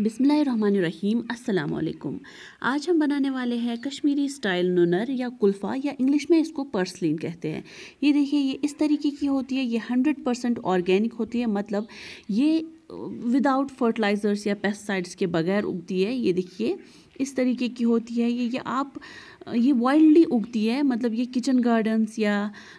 बिसमीम् अल्लाम आज हम बनाने वाले हैं कश्मीरी स्टाइल नूनर या कुल्फ़ा या इंग्लिश में इसको पर्सलिन कहते हैं ये देखिए ये इस तरीके की होती है ये हंड्रेड परसेंट ऑर्गेनिक होती है मतलब ये विदाउट फर्टिलाइज़र्स या पेस्टिसाइड्स के बगैर उगती है ये देखिए इस तरीके की होती है ये ये आप ये वाइल्डली उगती है मतलब ये किचन गार्डन्स या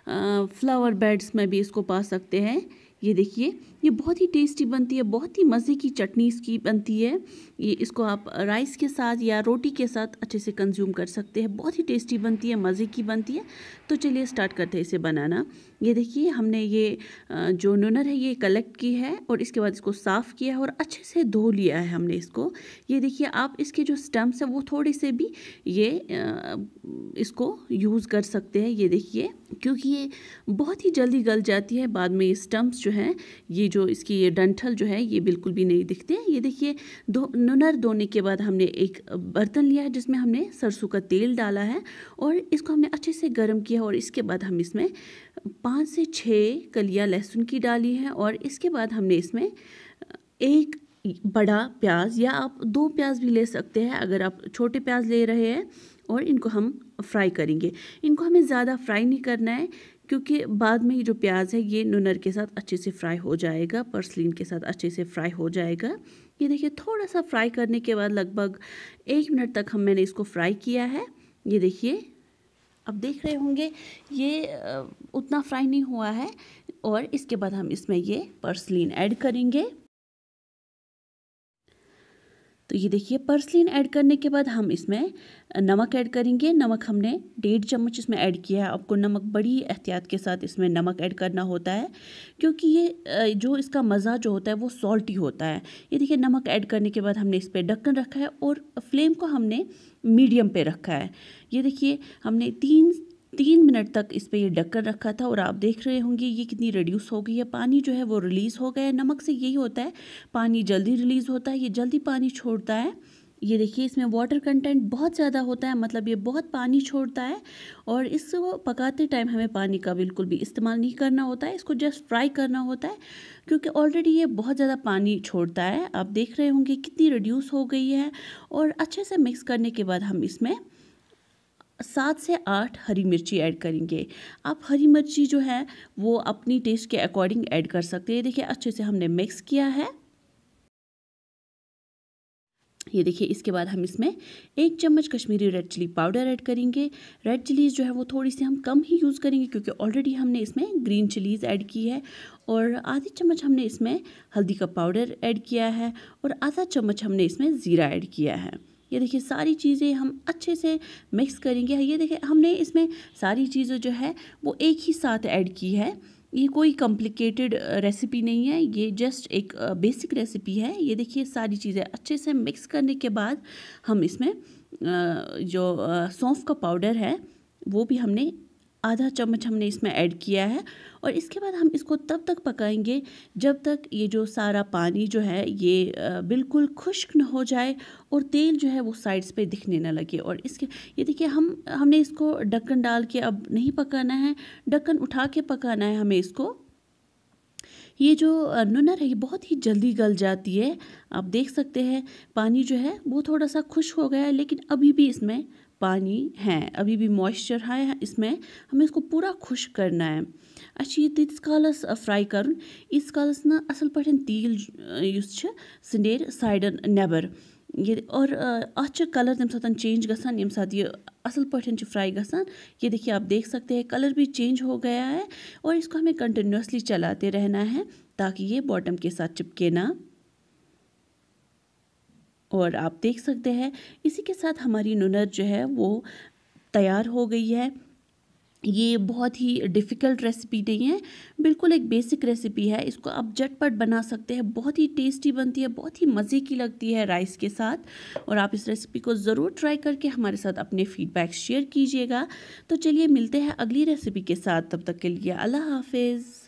फ्लावर बेड्स में भी इसको पा सकते हैं ये देखिए ये बहुत ही टेस्टी बनती है बहुत ही मज़े की चटनी इसकी बनती है ये इसको आप राइस के साथ या रोटी के साथ अच्छे से कंज्यूम कर सकते हैं बहुत ही टेस्टी बनती है मज़े की बनती है तो चलिए स्टार्ट करते हैं इसे बनाना ये देखिए हमने ये जो नूनर है ये कलेक्ट की है और इसके बाद इसको साफ़ किया है और अच्छे से धो लिया है हमने इसको ये देखिए आप इसके जो स्टम्प्स हैं वो थोड़े से भी ये इसको यूज़ कर सकते हैं ये देखिए क्योंकि ये बहुत ही जल्दी गल जाती है बाद में ये स्टम्प्स जो है ये जो इसकी ये डंठल जो है ये बिल्कुल भी नहीं दिखते ये देखिए दो नुनर धोने के बाद हमने एक बर्तन लिया है जिसमें हमने सरसों का तेल डाला है और इसको हमने अच्छे से गर्म किया और इसके बाद हम इसमें पाँच से छः कलियाँ लहसुन की डाली है और इसके बाद हमने इसमें एक बड़ा प्याज या आप दो प्याज भी ले सकते हैं अगर आप छोटे प्याज ले रहे हैं और इनको हम फ्राई करेंगे इनको हमें ज़्यादा फ्राई नहीं करना है क्योंकि बाद में ये जो प्याज है ये नुनर के साथ अच्छे से फ्राई हो जाएगा परसलिन के साथ अच्छे से फ्राई हो जाएगा ये देखिए थोड़ा सा फ्राई करने के बाद लगभग एक मिनट तक हम मैंने इसको फ्राई किया है ये देखिए अब देख रहे होंगे ये उतना फ्राई नहीं हुआ है और इसके बाद हम इसमें ये परसलिन ऐड करेंगे तो ये देखिए पर्सलिन ऐड करने के बाद हम इसमें नमक ऐड करेंगे नमक हमने डेढ़ चम्मच इसमें ऐड किया है आपको नमक बड़ी एहतियात के साथ इसमें नमक ऐड करना होता है क्योंकि ये जो इसका मज़ा जो होता है वो सॉल्टी होता है ये देखिए नमक ऐड करने के बाद हमने इस पर ढक्कन रखा है और फ्लेम को हमने मीडियम पे रखा है ये देखिए हमने तीन तीन मिनट तक इस पर यह ढक्कन रखा था और आप देख रहे होंगे ये कितनी रिड्यूस हो गई है पानी जो है वो रिलीज़ हो गया है नमक से यही होता है पानी जल्दी रिलीज़ होता है ये जल्दी पानी छोड़ता है ये देखिए इसमें वाटर कंटेंट बहुत ज़्यादा होता है मतलब ये बहुत पानी छोड़ता है और इसको पकाते टाइम हमें पानी का बिल्कुल भी इस्तेमाल नहीं करना होता है इसको जस्ट फ्राई करना होता है क्योंकि ऑलरेडी ये बहुत ज़्यादा पानी छोड़ता है आप देख रहे होंगे कितनी रिड्यूस हो गई है और अच्छे से मिक्स करने के बाद हम इसमें सात से आठ हरी मिर्ची ऐड करेंगे आप हरी मिर्ची जो है वो अपनी टेस्ट के अकॉर्डिंग ऐड कर सकते हैं देखिए अच्छे से हमने मिक्स किया है ये देखिए इसके बाद हम इसमें एक चम्मच Kashmiri red chilli powder add करेंगे रेड चिलीज़ जो है वो थोड़ी सी हम कम ही यूज़ करेंगे क्योंकि ऑलरेडी हमने इसमें ग्रीन चिलीज़ ऐड की है और आधी चम्मच हमने इसमें हल्दी का पाउडर ऐड किया है और आधा चम्मच हमने इसमें ज़ीरा ऐड किया है ये देखिए सारी चीज़ें हम अच्छे से मिक्स करेंगे ये देखिए हमने इसमें सारी चीज़ें जो है वो एक ही साथ ऐड की है ये कोई कॉम्प्लिकेटेड रेसिपी नहीं है ये जस्ट एक बेसिक रेसिपी है ये देखिए सारी चीज़ें अच्छे से मिक्स करने के बाद हम इसमें जो सौंफ का पाउडर है वो भी हमने आधा चम्मच हमने इसमें ऐड किया है और इसके बाद हम इसको तब तक पकाएंगे जब तक ये जो सारा पानी जो है ये बिल्कुल खुश्क न हो जाए और तेल जो है वो साइड्स पे दिखने ना लगे और इसके ये देखिए हम हमने इसको ढक्कन डाल के अब नहीं पकाना है ढक्कन उठा के पकाना है हमें इसको ये जो नुनर है ये बहुत ही जल्दी गल जाती है आप देख सकते हैं पानी जो है वो थोड़ा सा खुश हो गया है लेकिन अभी भी इसमें पानी है अभी भी मॉइस्चर है इसमें हमें इसको पूरा खुश करना है अच्छी ये तीस तो कालस फ्राई कर इस कालस ना असल पे तेल उस साइडन नबर ییٚلہِ اور اَتھ چھِ کَلَر تَمہِ ساتہٕ چینج گژھان ییٚمہِ ساتہٕ یہِ اَصٕل پٲٹھۍ چھِ فراے گژھان یہ دیکھیے آپ دیکھ سکتے ہیں کلر भी चेंज हो गया है और इसको हमें कंटिन्यूसली चलाते रहना है ताकि ये बॉटम के साथ चिपके ना और आप देख सकते हैं इसी के साथ हमारी नुनर जो है वो तैयार हो गई है ये बहुत ही डिफ़िकल्ट रेसिपी नहीं है बिल्कुल एक बेसिक रेसिपी है इसको आप झटपट बना सकते हैं बहुत ही टेस्टी बनती है बहुत ही मज़े की लगती है राइस के साथ और आप इस रेसिपी को ज़रूर ट्राई करके हमारे साथ अपने फीडबैक शेयर कीजिएगा तो चलिए मिलते हैं अगली रेसिपी के साथ तब तक के लिए अल्लाह हाफिज़